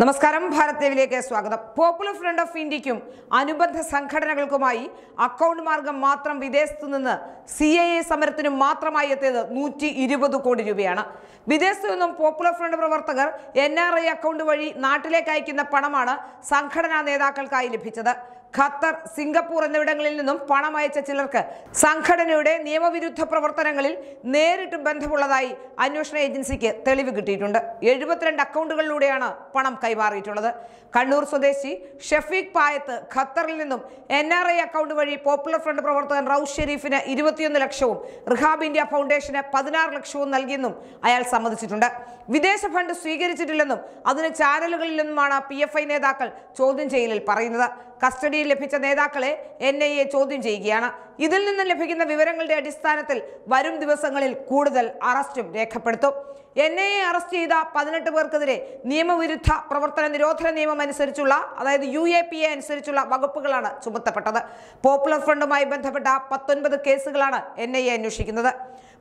നമസ്കാരം ഭാരത് ദേവിലേക്ക് സ്വാഗതം popular front of ഇന്ത്യക്കും അനുബന്ധ സംഘടനകൾക്കുമായി അക്കൗണ്ട് മാർഗം മാത്രം വിദേശത്തു നിന്ന് സി ഐ എ സമരത്തിനും മാത്രമായി എത്തിയത് നൂറ്റി ഇരുപത് കോടി രൂപയാണ് വിദേശത്തു നിന്നും പോപ്പുലർ ഫ്രണ്ട് പ്രവർത്തകർ എൻ ആർ ഐ അക്കൗണ്ട് വഴി നാട്ടിലേക്ക് അയക്കുന്ന പണമാണ് സംഘടനാ നേതാക്കൾക്കായി ലഭിച്ചത് ഖത്തർ സിംഗപ്പൂർ എന്നിവിടങ്ങളിൽ നിന്നും പണം അയച്ച ചിലർക്ക് സംഘടനയുടെ നിയമവിരുദ്ധ പ്രവർത്തനങ്ങളിൽ നേരിട്ട് ബന്ധമുള്ളതായി അന്വേഷണ ഏജൻസിക്ക് തെളിവ് കിട്ടിയിട്ടുണ്ട് എഴുപത്തിരണ്ട് അക്കൗണ്ടുകളിലൂടെയാണ് പണം കൈമാറിയിട്ടുള്ളത് കണ്ണൂർ സ്വദേശി ഷഫീഖ് പായത്ത് ഖത്തറിൽ നിന്നും എൻ ആർ ഐ അക്കൗണ്ട് വഴി പോപ്പുലർ ഫ്രണ്ട് പ്രവർത്തകൻ റൌഫ് ഷെരീഫിന് ഇരുപത്തിയൊന്ന് ലക്ഷവും റിഹാബ് ഇന്ത്യ ഫൗണ്ടേഷന് പതിനാറ് ലക്ഷവും നൽകിയെന്നും അയാൾ സമ്മതിച്ചിട്ടുണ്ട് വിദേശ ഫണ്ട് സ്വീകരിച്ചിട്ടില്ലെന്നും അതിന് ചാനലുകളിൽ നിന്നുമാണ് പി നേതാക്കൾ ചോദ്യം ചെയ്യലിൽ പറയുന്നത് കസ്റ്റഡി കമ്മിറ്റിയിൽ ലഭിച്ച നേതാക്കളെ എൻ ഐ എ ചോദ്യം ചെയ്യുകയാണ് ഇതിൽ നിന്നും ലഭിക്കുന്ന വിവരങ്ങളുടെ അടിസ്ഥാനത്തിൽ വരും ദിവസങ്ങളിൽ കൂടുതൽ അറസ്റ്റും രേഖപ്പെടുത്തും എൻ ഐ എ അറസ്റ്റ് ചെയ്ത പതിനെട്ട് പേർക്കെതിരെ നിയമവിരുദ്ധ പ്രവർത്തന നിരോധന നിയമം അനുസരിച്ചുള്ള അതായത് യു എ പി എ അനുസരിച്ചുള്ള വകുപ്പുകളാണ് ചുമത്തപ്പെട്ടത് പോപ്പുലർ ഫ്രണ്ടുമായി ബന്ധപ്പെട്ട പത്തൊൻപത് കേസുകളാണ് എൻ ഐ എ അന്വേഷിക്കുന്നത്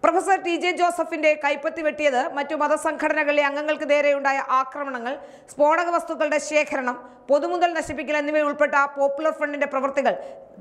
പ്രൊഫസർ ടി ജെ ജോസഫിന്റെ കൈപ്പത്തി വെട്ടിയത് മറ്റു മതസംഘടനകളിലെ അംഗങ്ങൾക്ക് നേരെയുണ്ടായ ആക്രമണങ്ങൾ സ്ഫോടക വസ്തുക്കളുടെ ശേഖരണം പൊതുമുതൽ നശിപ്പിക്കൽ എന്നിവയുൾപ്പെട്ട പോപ്പുലർ ഫ്രണ്ടിന്റെ പ്രവൃത്തികൾ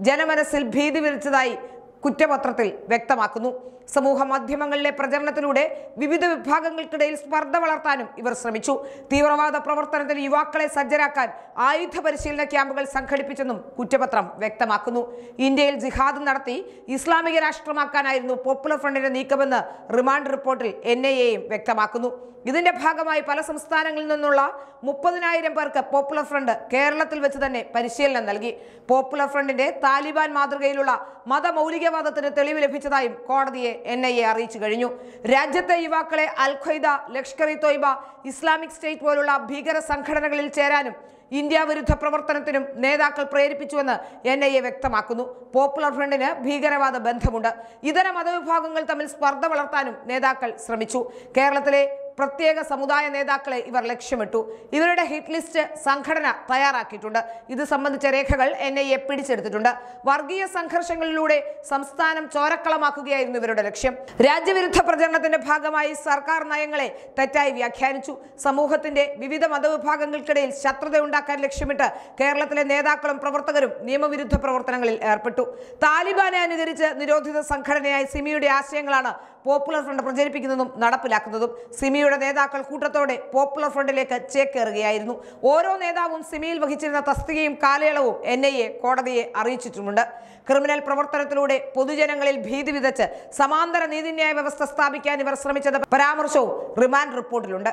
ജനമനസ്സിൽ ഭീതി വിരിച്ചതായി കുറ്റപത്രത്തിൽ വ്യക്തമാക്കുന്നു സമൂഹ മാധ്യമങ്ങളിലെ പ്രചരണത്തിലൂടെ വിവിധ വിഭാഗങ്ങൾക്കിടയിൽ സ്പർദ്ധ വളർത്താനും ഇവർ ശ്രമിച്ചു തീവ്രവാദ പ്രവർത്തനത്തിന് യുവാക്കളെ സജ്ജരാക്കാൻ ആയുധ പരിശീലന ക്യാമ്പുകൾ സംഘടിപ്പിച്ചെന്നും കുറ്റപത്രം വ്യക്തമാക്കുന്നു ഇന്ത്യയിൽ ജിഹാദ് നടത്തി ഇസ്ലാമിക രാഷ്ട്രമാക്കാനായിരുന്നു പോപ്പുലർ ഫ്രണ്ടിന്റെ നീക്കമെന്ന് റിമാൻഡ് റിപ്പോർട്ടിൽ എൻ വ്യക്തമാക്കുന്നു ഇതിന്റെ ഭാഗമായി പല സംസ്ഥാനങ്ങളിൽ നിന്നുള്ള മുപ്പതിനായിരം പേർക്ക് പോപ്പുലർ ഫ്രണ്ട് കേരളത്തിൽ വെച്ച് തന്നെ പരിശീലനം നൽകി പോപ്പുലർ ഫ്രണ്ടിന്റെ താലിബാൻ മാതൃകയിലുള്ള മതമൗലിക തീവ്രവാദത്തിന് തെളിവ് ലഭിച്ചതായും കോടതിയെ എൻ ഐ എ അറിയിച്ചു കഴിഞ്ഞു രാജ്യത്തെ യുവാക്കളെ al Qaeda Lashkar e Taiba Islamic State പോലുള്ള ഭീകര സംഘടനകളിൽ ചേരാനും ഇന്ത്യ വിരുദ്ധ പ്രവർത്തനത്തിനും നേതാക്കൾ പ്രേരിപ്പിച്ചുവെന്ന് എൻ ഐ എ വ്യക്തമാക്കുന്നു പോപ്പുലർ ഫ്രണ്ടിന് ഭീകരവാദ ബന്ധമുണ്ട് ഇതര മതവിഭാഗങ്ങൾ തമ്മിൽ സ്പർദ്ധ വളർത്താനും നേതാക്കൾ ശ്രമിച്ചു കേരളത്തിലെ പ്രത്യേക സമുദായ നേതാക്കളെ ഇവർ ലക്ഷ്യമിട്ടു ഇവരുടെ ഹിറ്റ് ലിസ്റ്റ് സംഘടന തയ്യാറാക്കിയിട്ടുണ്ട് ഇത് സംബന്ധിച്ച രേഖകൾ എൻ ഐ എ പിടിച്ചെടുത്തിട്ടുണ്ട് വർഗീയ സംഘർഷങ്ങളിലൂടെ സംസ്ഥാനം ചോരക്കളമാക്കുകയായിരുന്നു ഇവരുടെ ലക്ഷ്യം രാജ്യവിരുദ്ധ പ്രചരണത്തിന്റെ ഭാഗമായി സർക്കാർ നയങ്ങളെ തെറ്റായി വ്യാഖ്യാനിച്ചു സമൂഹത്തിന്റെ വിവിധ മതവിഭാഗങ്ങൾക്കിടയിൽ ശത്രുത ഉണ്ടാക്കാൻ ലക്ഷ്യമിട്ട് കേരളത്തിലെ നേതാക്കളും പ്രവർത്തകരും നിയമവിരുദ്ധ പ്രവർത്തനങ്ങളിൽ ഏർപ്പെട്ടു താലിബാനെ അനുകരിച്ച് നിരോധിത സംഘടനയായ സിമിയുടെ ആശയങ്ങളാണ് പോപ്പുലർ ഫ്രണ്ട് പ്രചരിപ്പിക്കുന്നതും നടപ്പിലാക്കുന്നതും സിമിയുടെ സിമിയുടെ നേതാക്കൾ കൂട്ടത്തോടെ പോപ്പുലർ ഫ്രണ്ടിലേക്ക് ചേക്കേറുകയായിരുന്നു ഓരോ നേതാവും സിമിയിൽ വഹിച്ചിരുന്ന തസ്തികയും കാലയളവും എൻ ഐ എ കോടതിയെ അറിയിച്ചിട്ടുമുണ്ട് ക്രിമിനൽ പ്രവർത്തനത്തിലൂടെ പൊതുജനങ്ങളിൽ ഭീതി വിതച്ച് സമാന്തര നീതിന്യായ വ്യവസ്ഥ സ്ഥാപിക്കാൻ ഇവർ ശ്രമിച്ചത് പരാമർശവും റിമാൻഡ് റിപ്പോർട്ടിലുണ്ട്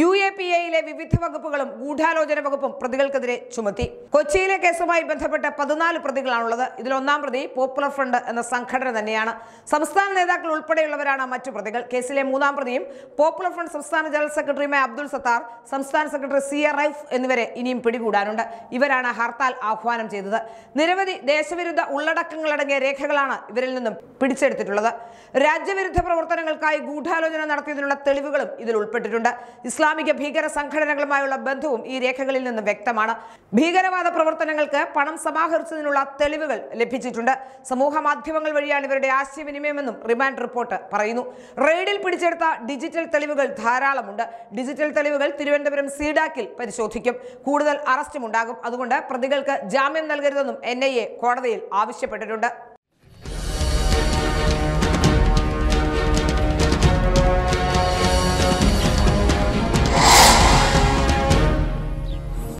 യു എ പി എയിലെ വിവിധ വകുപ്പുകളും ഗൂഢാലോചന വകുപ്പും പ്രതികൾക്കെതിരെ ചുമത്തി കൊച്ചിയിലെ കേസുമായി ബന്ധപ്പെട്ട പതിനാല് പ്രതികളാണുള്ളത് ഇതിലൊന്നാം പ്രതി പോപ്പുലർ ഫ്രണ്ട് എന്ന സംഘടന തന്നെയാണ് സംസ്ഥാന നേതാക്കൾ ഉൾപ്പെടെയുള്ളവരാണ് മറ്റു പ്രതികൾ കേസിലെ മൂന്നാം പ്രതിയും പോപ്പുലർ ഫ്രണ്ട് സംസ്ഥാന ജനറൽ സെക്രട്ടറിയുമായ അബ്ദുൾ സത്താർ സംസ്ഥാന സെക്രട്ടറി സി ആർ റൈഫ് എന്നിവരെ ഇനിയും പിടികൂടാനുണ്ട് ഇവരാണ് ഹർത്താൽ ആഹ്വാനം ചെയ്തത് നിരവധി ദേശവിരുദ്ധ ഉള്ളടക്കങ്ങളടങ്ങിയ രേഖകളാണ് ഇവരിൽ നിന്നും പിടിച്ചെടുത്തിട്ടുള്ളത് രാജ്യവിരുദ്ധ പ്രവർത്തനങ്ങൾക്കായി ഗൂഢാലോചന നടത്തിയതിനുള്ള തെളിവുകളും ഇതിൽ ഉൾപ്പെട്ടിട്ടുണ്ട് ഇസ്ലാമിക ഭീകര സംഘടനകളുമായുള്ള ബന്ധവും ഈ രേഖകളിൽ നിന്ന് വ്യക്തമാണ് ഭീകരവാദ പ്രവർത്തനങ്ങൾക്ക് പണം സമാഹരിച്ചതിനുള്ള തെളിവുകൾ ലഭിച്ചിട്ടുണ്ട് സമൂഹ മാധ്യമങ്ങൾ വഴിയാണ് ഇവരുടെ ആശയവിനിമയമെന്നും റിമാൻഡ് റിപ്പോർട്ട് പറയുന്നു റെയ്ഡിൽ പിടിച്ചെടുത്ത ഡിജിറ്റൽ തെളിവുകൾ ധാരാളമുണ്ട് ഡിജിറ്റൽ തെളിവുകൾ തിരുവനന്തപുരം സീഡാക്കിൽ പരിശോധിക്കും കൂടുതൽ അറസ്റ്റും ഉണ്ടാകും അതുകൊണ്ട് പ്രതികൾക്ക് ജാമ്യം നൽകരുതെന്നും എൻ കോടതിയിൽ ആവശ്യപ്പെട്ടിട്ടുണ്ട്